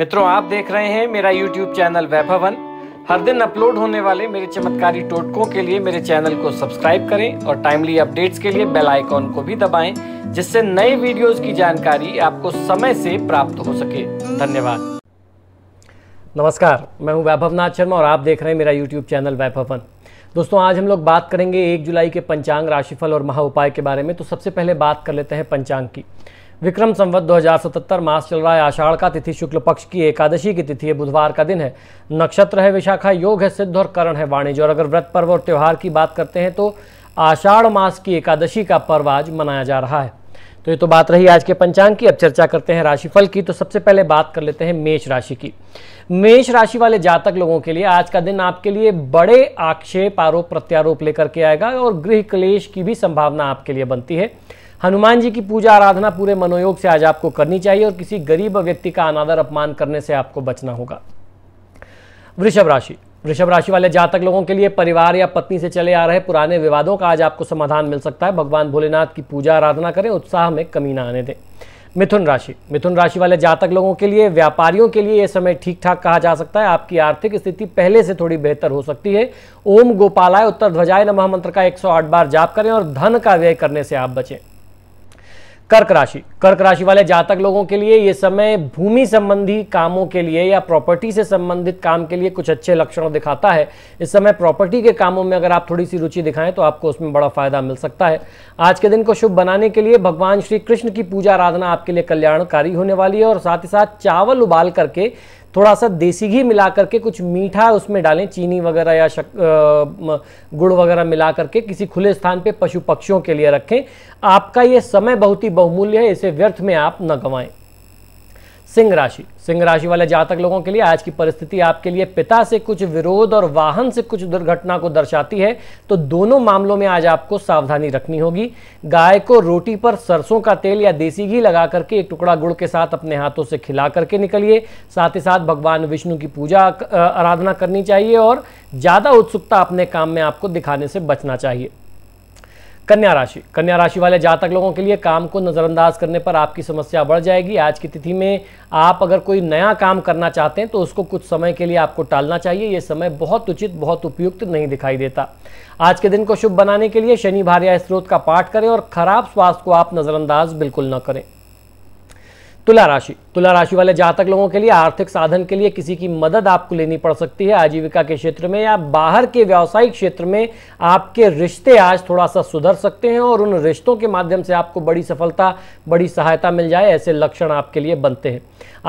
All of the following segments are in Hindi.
मित्रों आप देख रहे हैं मेरा YouTube चैनल वैभवन हर दिन अपलोड होने वाले मेरे चमत्कारी टोटकों के लिए मेरे चैनल को सब्सक्राइब करें और टाइमली अपडेट्स के लिए बेल आइकॉन को भी दबाएं जिससे नए वीडियोस की जानकारी आपको समय से प्राप्त हो सके धन्यवाद नमस्कार मैं हूं वैभव नाथ शर्मा और आप देख रहे हैं मेरा यूट्यूब चैनल वैभवन दोस्तों आज हम लोग बात करेंगे एक जुलाई के पंचांग राशिफल और महा उपाय के बारे में तो सबसे पहले बात कर लेते हैं पंचांग की विक्रम संवत 2077 मास चल रहा है आषाढ़ का तिथि शुक्ल पक्ष की एकादशी की तिथि है बुधवार का दिन है नक्षत्र है विशाखा योग है सिद्ध और करण है वाणिज्य और अगर व्रत पर्व और त्यौहार की बात करते हैं तो आषाढ़ मास की एकादशी का पर्व आज मनाया जा रहा है तो ये तो बात रही आज के पंचांग की अब चर्चा करते हैं राशिफल की तो सबसे पहले बात कर लेते हैं मेष राशि की मेष राशि वाले जातक लोगों के लिए आज का दिन आपके लिए बड़े आक्षेप आरोप प्रत्यारोप लेकर के आएगा और गृह क्लेश की भी संभावना आपके लिए बनती है हनुमान जी की पूजा आराधना पूरे मनोयोग से आज आपको करनी चाहिए और किसी गरीब व्यक्ति का अनादर अपमान करने से आपको बचना होगा वृषभ राशि वृषभ राशि वाले जातक लोगों के लिए परिवार या पत्नी से चले आ रहे पुराने विवादों का आज आपको समाधान मिल सकता है भगवान भोलेनाथ की पूजा आराधना करें उत्साह में कमी ना आने दें मिथुन राशि मिथुन राशि वाले जातक लोगों के लिए व्यापारियों के लिए यह समय ठीक ठाक कहा जा सकता है आपकी आर्थिक स्थिति पहले से थोड़ी बेहतर हो सकती है ओम गोपालाय उत्तर ध्वजाय नमः मंत्र का 108 बार जाप करें और धन का व्यय करने से आप बचें कर्क राशि कर्क राशि वाले जातक लोगों के लिए ये समय भूमि संबंधी कामों के लिए या प्रॉपर्टी से संबंधित काम के लिए कुछ अच्छे लक्षणों दिखाता है इस समय प्रॉपर्टी के कामों में अगर आप थोड़ी सी रुचि दिखाएं तो आपको उसमें बड़ा फायदा मिल सकता है आज के दिन को शुभ बनाने के लिए भगवान श्री कृष्ण की पूजा आराधना आपके लिए कल्याणकारी होने वाली है और साथ ही साथ चावल उबाल करके थोड़ा सा देसी घी मिला करके कुछ मीठा उसमें डालें चीनी वगैरह या शक, आ, गुड़ वगैरह मिला करके किसी खुले स्थान पे पशु पक्षियों के लिए रखें आपका ये समय बहुत ही बहुमूल्य है इसे व्यर्थ में आप न गंवाएं सिंह राशि सिंह राशि वाले जातक लोगों के लिए आज की परिस्थिति आपके लिए पिता से कुछ विरोध और वाहन से कुछ दुर्घटना को दर्शाती है तो दोनों मामलों में आज आपको सावधानी रखनी होगी गाय को रोटी पर सरसों का तेल या देसी घी लगा करके एक टुकड़ा गुड़ के साथ अपने हाथों से खिला करके निकलिए साथ ही साथ भगवान विष्णु की पूजा आराधना करनी चाहिए और ज़्यादा उत्सुकता अपने काम में आपको दिखाने से बचना चाहिए कन्या राशि कन्या राशि वाले जातक लोगों के लिए काम को नज़रअंदाज करने पर आपकी समस्या बढ़ जाएगी आज की तिथि में आप अगर कोई नया काम करना चाहते हैं तो उसको कुछ समय के लिए आपको टालना चाहिए ये समय बहुत उचित बहुत उपयुक्त नहीं दिखाई देता आज के दिन को शुभ बनाने के लिए शनि भार्या स्त्रोत का पाठ करें और खराब स्वास्थ्य को आप नज़रअंदाज बिल्कुल न करें तुला राशि तुला राशि वाले जातक लोगों के लिए आर्थिक साधन के लिए किसी की मदद आपको लेनी पड़ सकती है आजीविका के क्षेत्र में या बाहर के व्यावसायिक क्षेत्र में आपके रिश्ते आज थोड़ा सा सुधर सकते हैं और उन रिश्तों के माध्यम से आपको बड़ी सफलता बड़ी सहायता मिल जाए ऐसे लक्षण आपके लिए बनते हैं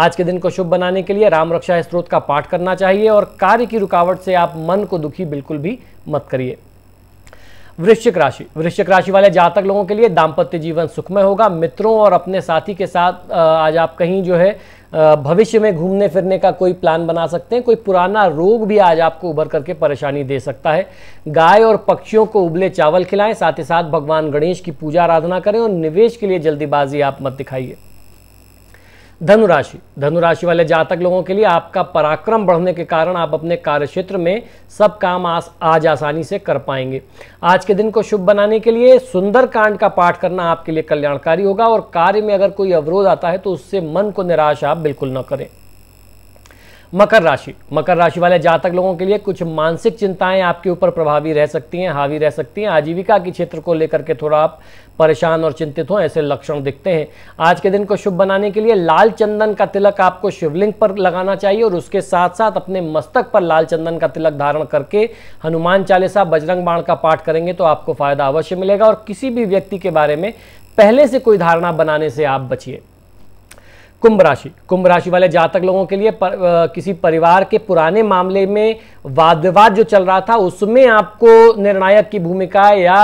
आज के दिन को शुभ बनाने के लिए राम रक्षा स्त्रोत का पाठ करना चाहिए और कार्य की रुकावट से आप मन को दुखी बिल्कुल भी मत करिए वृश्चिक राशि वृश्चिक राशि वाले जातक लोगों के लिए दाम्पत्य जीवन सुखमय होगा मित्रों और अपने साथी के साथ आज आप कहीं जो है भविष्य में घूमने फिरने का कोई प्लान बना सकते हैं कोई पुराना रोग भी आज आपको उभर करके परेशानी दे सकता है गाय और पक्षियों को उबले चावल खिलाएं साथ ही साथ भगवान गणेश की पूजा आराधना करें और निवेश के लिए जल्दीबाजी आप मत दिखाइए धनुराशि धनुराशि वाले जातक लोगों के लिए आपका पराक्रम बढ़ने के कारण आप अपने कार्य क्षेत्र में सब काम आस, आज आसानी से कर पाएंगे आज के दिन को शुभ बनाने के लिए सुंदर कांड का पाठ करना आपके लिए कल्याणकारी होगा और कार्य में अगर कोई अवरोध आता है तो उससे मन को निराश आप बिल्कुल न करें मकर राशि मकर राशि वाले जातक लोगों के लिए कुछ मानसिक चिंताएं आपके ऊपर प्रभावी रह सकती हैं हावी रह सकती हैं आजीविका के क्षेत्र को लेकर के थोड़ा आप परेशान और चिंतित हों ऐसे लक्षण दिखते हैं आज के दिन को शुभ बनाने के लिए लाल चंदन का तिलक आपको शिवलिंग पर लगाना चाहिए और उसके साथ साथ अपने मस्तक पर लाल चंदन का तिलक धारण करके हनुमान चालीसा बजरंग बाण का पाठ करेंगे तो आपको फायदा अवश्य मिलेगा और किसी भी व्यक्ति के बारे में पहले से कोई धारणा बनाने से आप बचिए कुंभ राशि कुंभ राशि वाले जातक लोगों के लिए पर, आ, किसी परिवार के पुराने मामले में वाद विवाद जो चल रहा था उसमें आपको निर्णायक की भूमिका या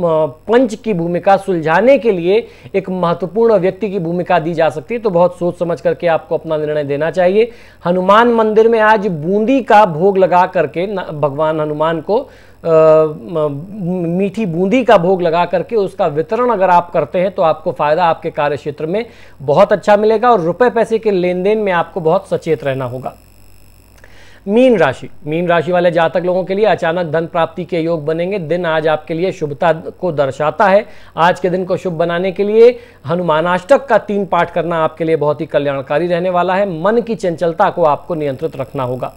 पंच की भूमिका सुलझाने के लिए एक महत्वपूर्ण व्यक्ति की भूमिका दी जा सकती है तो बहुत सोच समझ करके आपको अपना निर्णय देना चाहिए हनुमान मंदिर में आज बूंदी का भोग लगा करके भगवान हनुमान को मीठी बूंदी का भोग लगा करके उसका वितरण अगर आप करते हैं तो आपको फ़ायदा आपके कार्य क्षेत्र में बहुत अच्छा मिलेगा और रुपये पैसे के लेन देन में आपको बहुत सचेत रहना होगा मीन राशि मीन राशि वाले जातक लोगों के लिए अचानक धन प्राप्ति के योग बनेंगे दिन आज आपके लिए शुभता को दर्शाता है आज के दिन को शुभ बनाने के लिए हनुमानाष्टक का तीन पाठ करना आपके लिए बहुत ही कल्याणकारी रहने वाला है मन की चंचलता को आपको नियंत्रित रखना होगा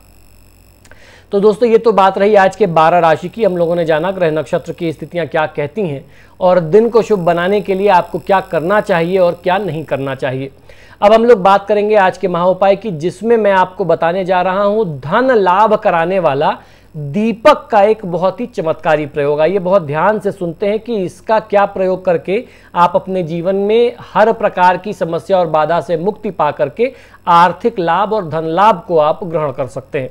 तो दोस्तों ये तो बात रही आज के 12 राशि की हम लोगों ने जाना ग्रह नक्षत्र की स्थितियां क्या कहती हैं और दिन को शुभ बनाने के लिए आपको क्या करना चाहिए और क्या नहीं करना चाहिए अब हम लोग बात करेंगे आज के महा उपाय की जिसमें मैं आपको बताने जा रहा हूँ धन लाभ कराने वाला दीपक का एक बहुत ही चमत्कारी प्रयोग आइए बहुत ध्यान से सुनते हैं कि इसका क्या प्रयोग करके आप अपने जीवन में हर प्रकार की समस्या और बाधा से मुक्ति पा करके आर्थिक लाभ और धन लाभ को आप ग्रहण कर सकते हैं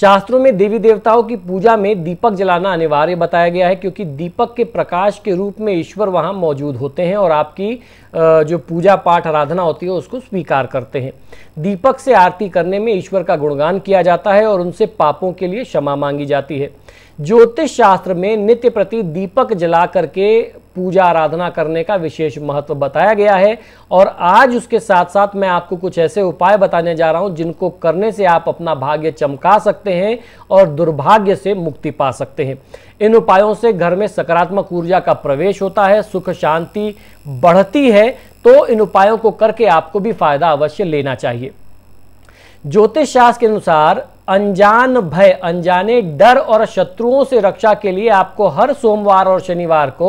शास्त्रों में देवी देवताओं की पूजा में दीपक जलाना अनिवार्य बताया गया है क्योंकि दीपक के प्रकाश के रूप में ईश्वर वहाँ मौजूद होते हैं और आपकी जो पूजा पाठ आराधना होती है उसको स्वीकार करते हैं दीपक से आरती करने में ईश्वर का गुणगान किया जाता है और उनसे पापों के लिए क्षमा मांगी जाती है ज्योतिष शास्त्र में नित्य प्रति दीपक जला करके पूजा आराधना करने का विशेष महत्व बताया गया है और आज उसके साथ साथ मैं आपको कुछ ऐसे उपाय बताने जा रहा हूं जिनको करने से आप अपना भाग्य चमका सकते हैं और दुर्भाग्य से मुक्ति पा सकते हैं इन उपायों से घर में सकारात्मक ऊर्जा का प्रवेश होता है सुख शांति बढ़ती है तो इन उपायों को करके आपको भी फायदा अवश्य लेना चाहिए ज्योतिष शास्त्र के अनुसार अनजान भय अनजाने डर और शत्रुओं से रक्षा के लिए आपको हर सोमवार और शनिवार को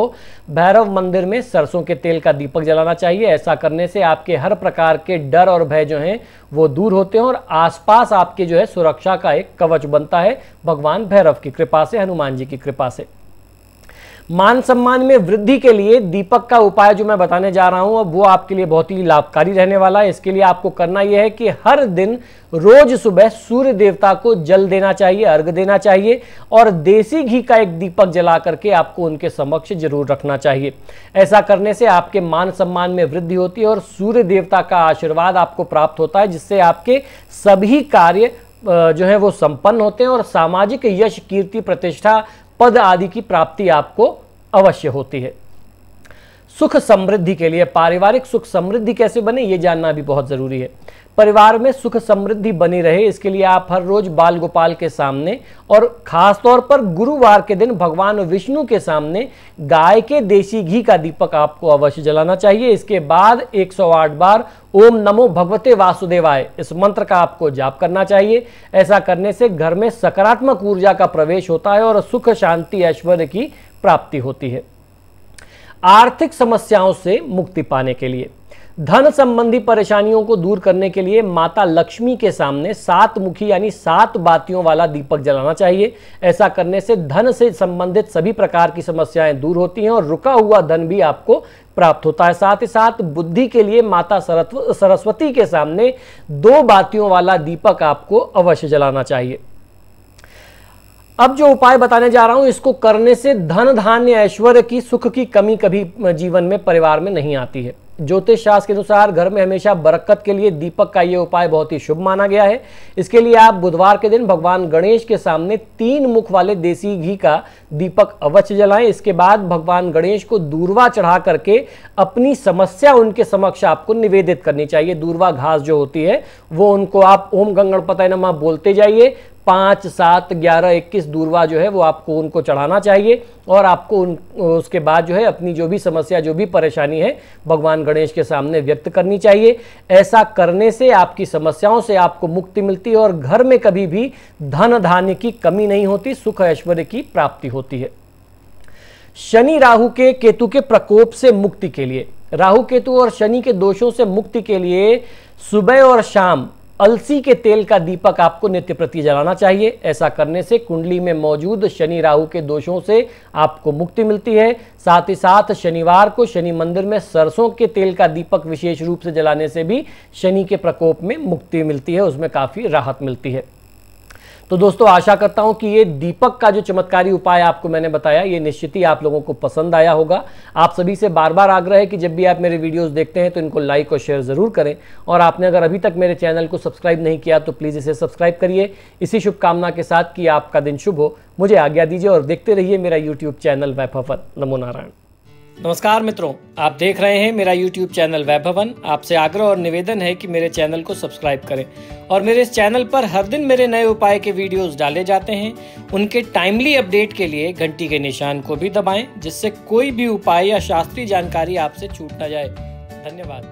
भैरव मंदिर में सरसों के तेल का दीपक जलाना चाहिए ऐसा करने से आपके हर प्रकार के डर और भय जो हैं वो दूर होते हैं और आसपास आपके जो है सुरक्षा का एक कवच बनता है भगवान भैरव की कृपा से हनुमान जी की कृपा से मान सम्मान में वृद्धि के लिए दीपक का उपाय जो मैं बताने जा रहा हूं अब वो आपके लिए बहुत ही लाभकारी रहने वाला है इसके लिए आपको करना यह है कि हर दिन रोज सुबह सूर्य देवता को जल देना चाहिए अर्घ देना चाहिए और देसी घी का एक दीपक जला करके आपको उनके समक्ष जरूर रखना चाहिए ऐसा करने से आपके मान सम्मान में वृद्धि होती है और सूर्य देवता का आशीर्वाद आपको प्राप्त होता है जिससे आपके सभी कार्य जो है वो संपन्न होते हैं और सामाजिक यश कीर्ति प्रतिष्ठा पद आदि की प्राप्ति आपको अवश्य होती है सुख समृद्धि के लिए पारिवारिक सुख समृद्धि कैसे बने ये जानना भी बहुत ज़रूरी है परिवार में सुख समृद्धि बनी रहे इसके लिए आप हर रोज बाल गोपाल के सामने और खास तौर पर गुरुवार के दिन भगवान विष्णु के सामने गाय के देसी घी का दीपक आपको अवश्य जलाना चाहिए इसके बाद 108 बार ओम नमो भगवते वासुदेवाय इस मंत्र का आपको जाप करना चाहिए ऐसा करने से घर में सकारात्मक ऊर्जा का प्रवेश होता है और सुख शांति ऐश्वर्य की प्राप्ति होती है आर्थिक समस्याओं से मुक्ति पाने के लिए धन संबंधी परेशानियों को दूर करने के लिए माता लक्ष्मी के सामने सात मुखी यानी सात बातियों वाला दीपक जलाना चाहिए ऐसा करने से धन से संबंधित सभी प्रकार की समस्याएं दूर होती हैं और रुका हुआ धन भी आपको प्राप्त होता है साथ ही साथ बुद्धि के लिए माता सरस्वती के सामने दो बातियों वाला दीपक आपको अवश्य जलाना चाहिए अब जो उपाय बताने जा रहा हूं इसको करने से धन धान्य ऐश्वर्य की सुख की कमी कभी जीवन में परिवार में नहीं आती है ज्योतिष शास्त्र के अनुसार घर में हमेशा बरकत के लिए दीपक का ये उपाय बहुत ही शुभ माना गया है इसके लिए आप बुधवार के दिन भगवान गणेश के सामने तीन मुख वाले देसी घी का दीपक अवश्य जलाएं इसके बाद भगवान गणेश को दूरवा चढ़ा करके अपनी समस्या उनके समक्ष आपको निवेदित करनी चाहिए दूरवा घास जो होती है वो उनको आप ओम गंगणपतय नमा बोलते जाइए पाँच सात ग्यारह इक्कीस दूरवा जो है वो आपको उनको चढ़ाना चाहिए और आपको उन उसके बाद जो है अपनी जो भी समस्या जो भी परेशानी है भगवान गणेश के सामने व्यक्त करनी चाहिए ऐसा करने से आपकी समस्याओं से आपको मुक्ति मिलती है और घर में कभी भी धन धान्य की कमी नहीं होती सुख ऐश्वर्य की प्राप्ति होती है शनि राहु के केतु के प्रकोप से मुक्ति के लिए राहु केतु और शनि के दोषों से मुक्ति के लिए सुबह और शाम अलसी के तेल का दीपक आपको नित्य प्रति जलाना चाहिए ऐसा करने से कुंडली में मौजूद शनि राहु के दोषों से आपको मुक्ति मिलती है साथ ही साथ शनिवार को शनि मंदिर में सरसों के तेल का दीपक विशेष रूप से जलाने से भी शनि के प्रकोप में मुक्ति मिलती है उसमें काफ़ी राहत मिलती है तो दोस्तों आशा करता हूं कि ये दीपक का जो चमत्कारी उपाय आपको मैंने बताया ये निश्चित ही आप लोगों को पसंद आया होगा आप सभी से बार बार आग्रह है कि जब भी आप मेरे वीडियोस देखते हैं तो इनको लाइक और शेयर ज़रूर करें और आपने अगर अभी तक मेरे चैनल को सब्सक्राइब नहीं किया तो प्लीज़ इसे सब्सक्राइब करिए इसी शुभकामना के साथ कि आपका दिन शुभ हो मुझे आज्ञा दीजिए और देखते रहिए मेरा यूट्यूब चैनल वैफ नमो नारायण नमस्कार मित्रों आप देख रहे हैं मेरा यूट्यूब चैनल वैभवन आपसे आग्रह और निवेदन है कि मेरे चैनल को सब्सक्राइब करें और मेरे इस चैनल पर हर दिन मेरे नए उपाय के वीडियोस डाले जाते हैं उनके टाइमली अपडेट के लिए घंटी के निशान को भी दबाएं जिससे कोई भी उपाय या शास्त्रीय जानकारी आपसे छूट ना जाए धन्यवाद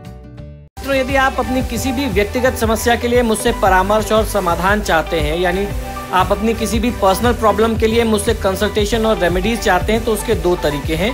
मित्रों यदि आप अपनी किसी भी व्यक्तिगत समस्या के लिए मुझसे परामर्श और समाधान चाहते हैं यानी आप अपनी किसी भी पर्सनल प्रॉब्लम के लिए मुझसे कंसल्टेशन और रेमेडीज चाहते हैं तो उसके दो तरीके हैं